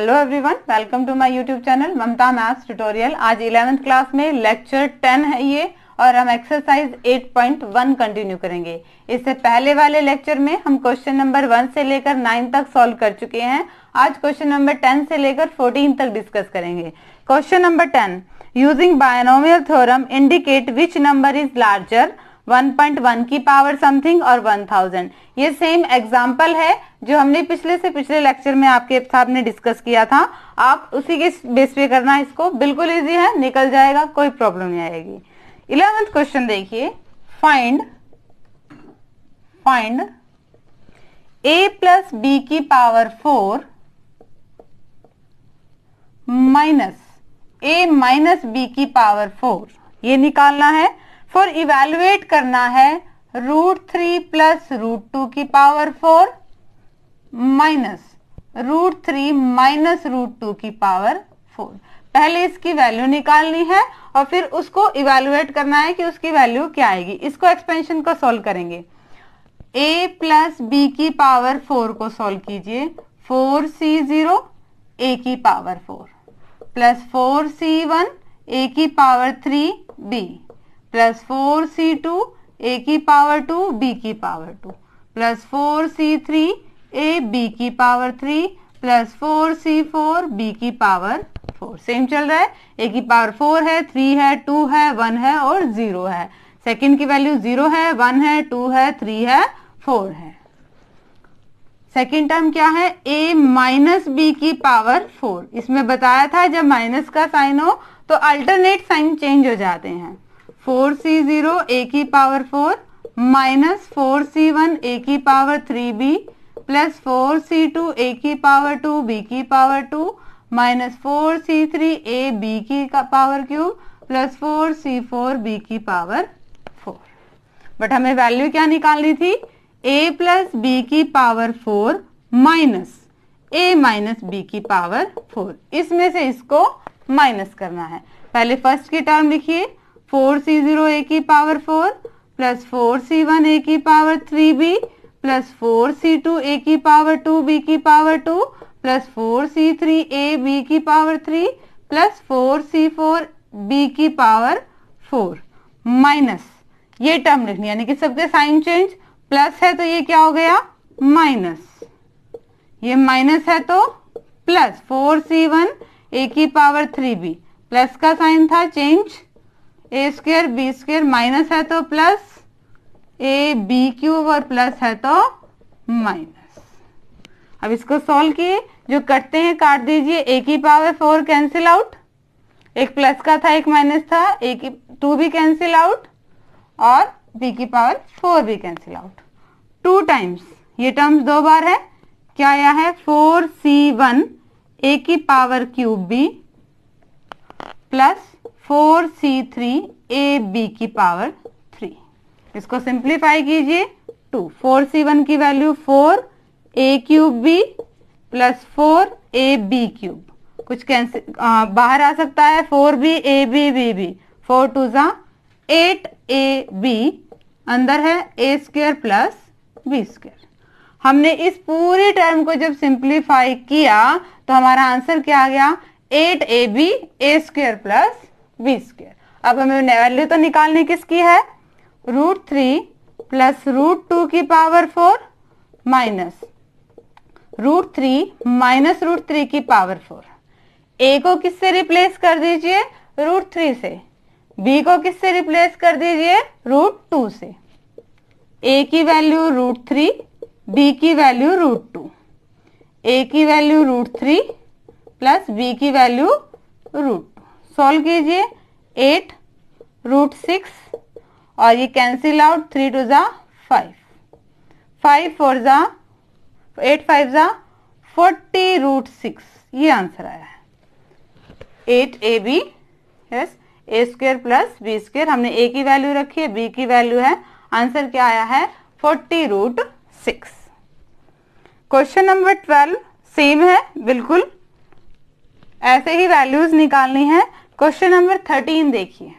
hello everyone welcome to my YouTube channel Mamta maths tutorial आज eleventh class में lecture 10 है ये और हम एक्सरसाइज 8.1 कंटिन्यू करेंगे इससे पहले वाले लेक्चर में हम क्वेश्चन नंबर 1 से लेकर 9 तक सॉल्व कर चुके हैं आज क्वेश्चन नंबर 10 से लेकर 14 तक डिस्कस करेंगे question number 10 using binomial theorem indicate which number is larger 1.1 की पावर समथिंग और 1000 ये सेम एग्जाम्पल है जो हमने पिछले से पिछले लेक्चर में आपके साथ में डिस्कस किया था आप उसी के बेस पे करना इसको बिल्कुल इजी है निकल जाएगा कोई प्रॉब्लम नहीं आएगी इलेवेंथ क्वेश्चन देखिए find find A plus B की power four minus A minus B की पावर फोर ये निकालना है फॉर इवेलुएट करना है root three plus root two की power four minus root three minus root two की पावर फोर पहले इसकी वैल्यू निकालनी है और फिर उसको इवेलुएट करना है कि उसकी वैल्यू क्या आएगी इसको एक्सपेंशन को सोल्व करेंगे ए प्लस बी की पावर फोर को सोल्व कीजिए फोर सी जीरो ए की power four plus four C one A की power three B plus four C two A की पावर टू बी की power two plus four C three A B की power three plus four C four B की power four same चल रहा है A की power four है three है टू है वन है और जीरो है सेकेंड की वैल्यू जीरो है वन है टू है थ्री है फोर है सेकेंड टर्म क्या है ए माइनस बी की पावर फोर इसमें बताया था जब माइनस का साइन हो तो अल्टरनेट साइन चेंज हो जाते हैं फोर सी जीरो ए की power four minus four C one A की power three B plus four C two A की पावर टू बी की power two minus four C three A B की power cube plus four C four B की power four but हमें value क्या निकालनी थी A plus B की power four minus A minus B की power four इसमें से इसको माइनस करना है पहले फर्स्ट की टर्म लिखिए फोर सी जीरो ए की power four plus four C one A की power three B plus four C two A की पावर टू बी की power two plus four C three A B की power three plus four C four B की power four minus ये term लिखनी यानी कि सबके साइन चेंज प्लस है तो ये क्या हो गया माइनस ये माइनस है तो plus four C one A की पावर थ्री बी प्लस का साइन था change A square B square minus है तो प्लस ए बी क्यूब और प्लस है तो माइनस अब इसको सॉल्व किए जो कटते हैं काट दीजिए ए की पावर फोर कैंसिल आउट एक प्लस का था एक माइनस था ए की टू भी कैंसिल आउट और बी की पावर फोर भी कैंसिल आउट टू टाइम्स ये टर्म्स दो बार है क्या आया है फोर सी वन ए की power cube B plus four C three A B की पावर थ्री इसको सिंप्लीफाई कीजिए टू फोर सी वन की value four A cube B plus four A B cube कुछ कैंसिल बाहर आ सकता है four B A B B B four two जा एट ए बी अंदर है A square plus B square हमने इस पूरी टर्म को जब सिंप्लीफाई किया तो हमारा आंसर क्या आ गया eight A B A square plus B square अब हमें वैल्यू तो निकालने किसकी है root three plus root two की power four minus root three minus root three की पावर फोर ए को किससे रिप्लेस कर दीजिए रूट थ्री से बी को किससे रिप्लेस कर दीजिए रूट टू से ए की वैल्यू रूट थ्री बी की वैल्यू रूट टू ए की value root three plus B की वैल्यू रूट सॉल्व कीजिए एट रूट सिक्स और ये कैंसिल आउट थ्री टू ज़ा फाइव फाइव फोर ज़ा एट फाइव ज़ा फोर्टी रूट सिक्स ये आंसर आया है eight A B yes A square plus B square हमने ए की वैल्यू रखी है बी की वैल्यू है आंसर क्या आया है forty root six question number twelve same है बिल्कुल ऐसे ही वैल्यूज निकालनी है क्वेश्चन नंबर थर्टीन देखिए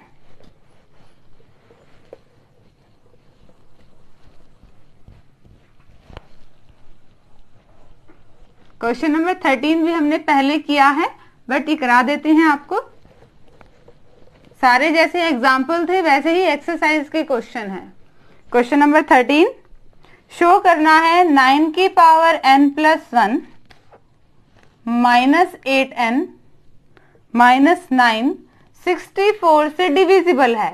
क्वेश्चन नंबर थर्टीन भी हमने पहले किया है बट ये करा देते हैं आपको सारे जैसे एग्जाम्पल थे वैसे ही एक्सरसाइज के क्वेश्चन है क्वेश्चन नंबर थर्टीन शो करना है नाइन की power N plus one minus eight N minus nine sixty four से डिविजिबल है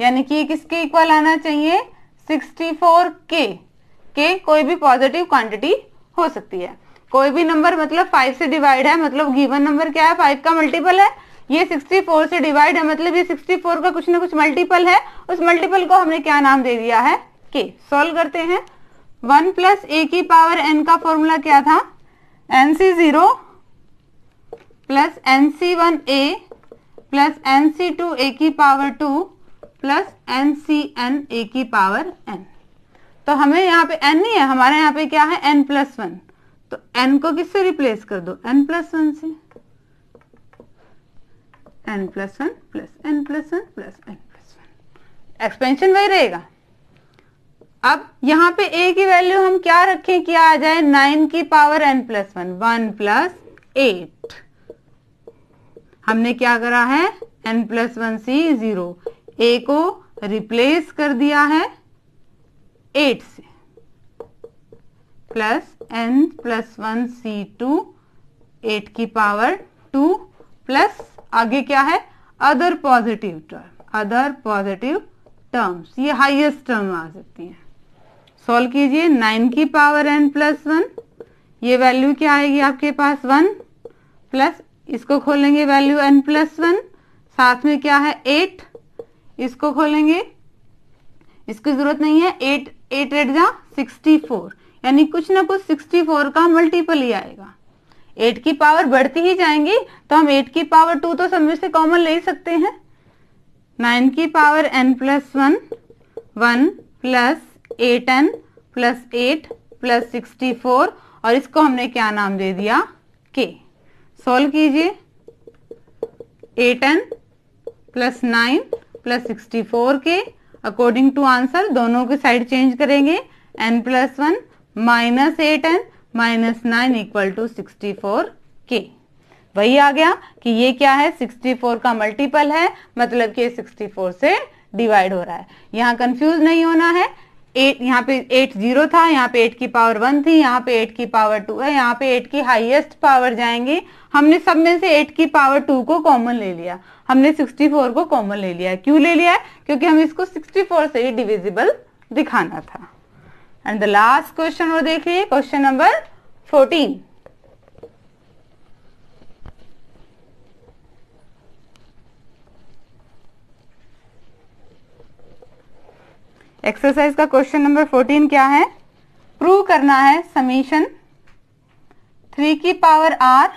यानी कि ये किसके इक्वल आना चाहिए सिक्सटी फोर के के कोई भी पॉजिटिव क्वांटिटी हो सकती है कोई भी नंबर मतलब फाइव से डिवाइड है मतलब गिवन नंबर क्या है फाइव का मल्टीपल है ये सिक्सटी फोर से डिवाइड है मतलब ये सिक्सटी फोर का कुछ ना कुछ मल्टीपल है उस मल्टीपल को हमने क्या नाम दे दिया है के सॉल्व करते हैं वन प्लस ए की पावर एन का फॉर्मूला क्या था N C zero plus N C one A plus N C two A की power two plus N C N A की पावर एन तो हमें यहाँ पे एन नहीं है हमारे यहाँ पे क्या है एन प्लस वन तो एन को किससे रिप्लेस कर दो एन प्लस वन से N plus one plus N plus one plus N plus one expansion वही रहेगा अब यहाँ पे ए की वैल्यू हम क्या रखें क्या आ जाए नाइन की power N plus one one plus eight हमने क्या करा है N plus one C zero A को रिप्लेस कर दिया है एट से plus N plus one C two eight की पावर टू प्लस आगे क्या है other positive term other positive terms ये हाईएस्ट टर्म आ सकती हैं सॉल्व कीजिए नाइन की पावर एन प्लस वन ये वैल्यू क्या आएगी आपके पास वन प्लस इसको खोलेंगे वैल्यू एन प्लस वन साथ में क्या है एट इसको खोलेंगे इसकी जरूरत नहीं है एट एट एट जा सिक्सटी फोर यानी कुछ ना कुछ सिक्सटी फोर का मल्टीपल ही आएगा एट की पावर बढ़ती ही जाएंगी तो हम एट की पावर टू तो समझ से कॉमन ले सकते हैं नाइन की power N plus one one plus eight N plus eight plus sixty four और इसको हमने क्या नाम दे दिया के सॉल्व कीजिए eight N plus nine plus sixty four के अकॉर्डिंग टू आंसर दोनों के साइड चेंज करेंगे N plus one minus eight N minus nine equal to sixty four के वही आ गया कि ये क्या है 64 का मल्टीपल है मतलब कि 64 से डिवाइड हो रहा है यहाँ कंफ्यूज नहीं होना है एट यहाँ पे एट जीरो था यहाँ पे एट की पावर वन थी यहाँ पे एट की पावर टू है यहाँ पे एट की हाईएस्ट पावर जाएंगी हमने सब में से एट की पावर टू को कॉमन ले लिया हमने सिक्सटी फोर को कॉमन ले लिया क्यों ले लिया है क्योंकि हमें इसको सिक्सटी फोर से ही डिविजिबल दिखाना था एंड द लास्ट क्वेश्चन और देखिए क्वेश्चन नंबर फोर्टीन एक्सरसाइज का क्वेश्चन नंबर फोर्टीन क्या है प्रूव करना है समीशन थ्री की power R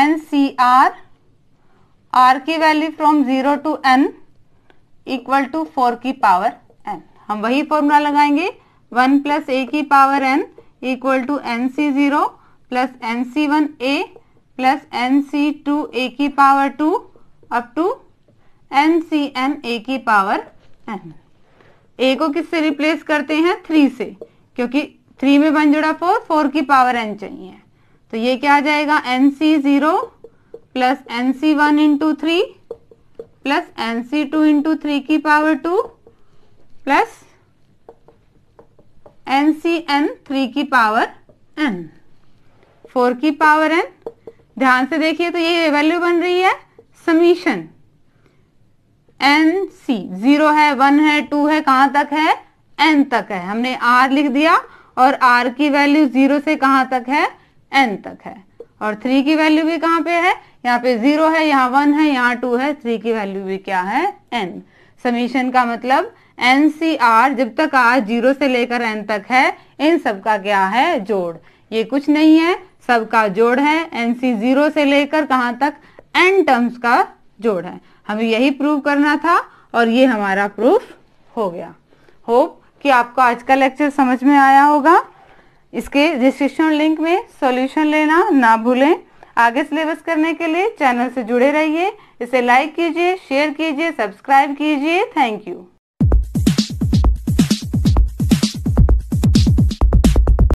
N C R R की value from zero to N equal to four की पावर एन हम वही फॉर्मूला लगाएंगे वन प्लस ए की power N equal to N C zero plus N C one A plus N C two A की power two up to N C N A की power N A को किससे replace करते हैं three से क्योंकि three में one जुड़ा फोर फोर की पावर एन चाहिए तो ये क्या आ जाएगा N C zero plus N C one into three plus N C two into three की power two plus N C N three की पावर एन फोर की पावर एन ध्यान से देखिए तो ये वैल्यू बन रही है समीशन एन सी जीरो है वन है टू है कहां तक है एन तक है हमने आर लिख दिया और आर की वैल्यू जीरो से कहां तक है एन तक है और थ्री की वैल्यू भी कहां पे है यहाँ पे जीरो है यहाँ वन है यहाँ टू है थ्री की वैल्यू भी क्या है एन समीशन का मतलब एन सी आर जब तक आर जीरो से लेकर एन तक है इन सबका क्या है जोड़ ये कुछ नहीं है सबका जोड़ है एन सी जीरो से लेकर कहां तक एन टर्म्स का जोड़ है हमें यही प्रूव करना था और ये हमारा प्रूफ हो गया होप कि आपको आज का लेक्चर समझ में आया होगा इसके रजिस्ट्रेशन लिंक में सॉल्यूशन लेना ना भूलें आगे सिलेबस करने के लिए चैनल से जुड़े रहिए इसे लाइक कीजिए शेयर कीजिए सब्सक्राइब कीजिए थैंक यू